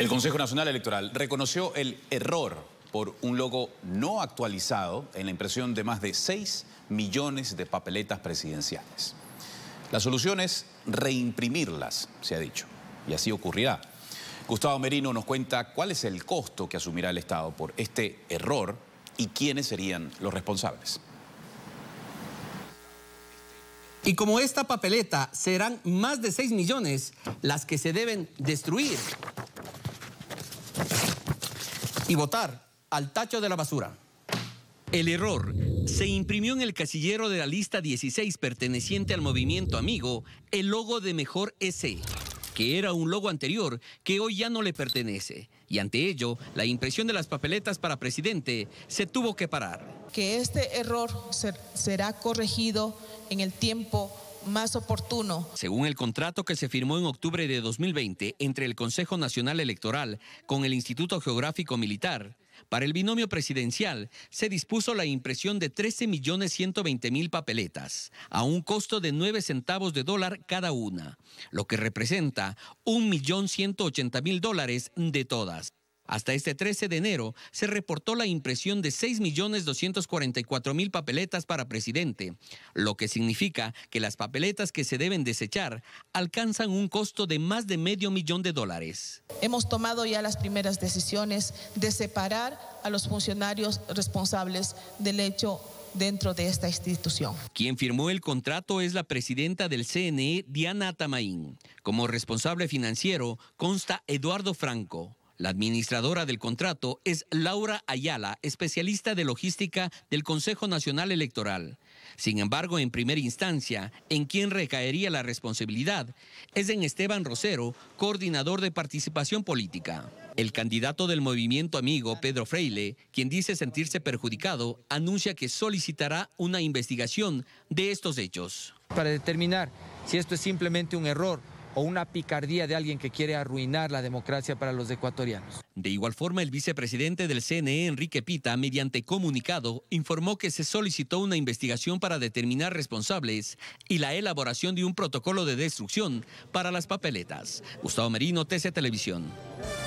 El Consejo Nacional Electoral reconoció el error por un logo no actualizado en la impresión de más de 6 millones de papeletas presidenciales. La solución es reimprimirlas, se ha dicho, y así ocurrirá. Gustavo Merino nos cuenta cuál es el costo que asumirá el Estado por este error y quiénes serían los responsables. Y como esta papeleta serán más de 6 millones las que se deben destruir y votar al tacho de la basura. El error se imprimió en el casillero de la lista 16 perteneciente al movimiento Amigo el logo de Mejor S, que era un logo anterior que hoy ya no le pertenece. Y ante ello, la impresión de las papeletas para presidente se tuvo que parar. Que este error será corregido en el tiempo más oportuno. Según el contrato que se firmó en octubre de 2020 entre el Consejo Nacional Electoral con el Instituto Geográfico Militar, para el binomio presidencial se dispuso la impresión de 13.120.000 papeletas, a un costo de 9 centavos de dólar cada una, lo que representa 1.180.000 dólares de todas. Hasta este 13 de enero se reportó la impresión de 6.244.000 papeletas para presidente, lo que significa que las papeletas que se deben desechar alcanzan un costo de más de medio millón de dólares. Hemos tomado ya las primeras decisiones de separar a los funcionarios responsables del hecho dentro de esta institución. Quien firmó el contrato es la presidenta del CNE, Diana Tamaín. Como responsable financiero consta Eduardo Franco. La administradora del contrato es Laura Ayala, especialista de logística del Consejo Nacional Electoral. Sin embargo, en primera instancia, en quien recaería la responsabilidad es en Esteban Rosero, coordinador de participación política. El candidato del movimiento amigo, Pedro Freile, quien dice sentirse perjudicado, anuncia que solicitará una investigación de estos hechos. Para determinar si esto es simplemente un error o una picardía de alguien que quiere arruinar la democracia para los ecuatorianos. De igual forma, el vicepresidente del CNE, Enrique Pita, mediante comunicado, informó que se solicitó una investigación para determinar responsables y la elaboración de un protocolo de destrucción para las papeletas. Gustavo Merino, TC Televisión.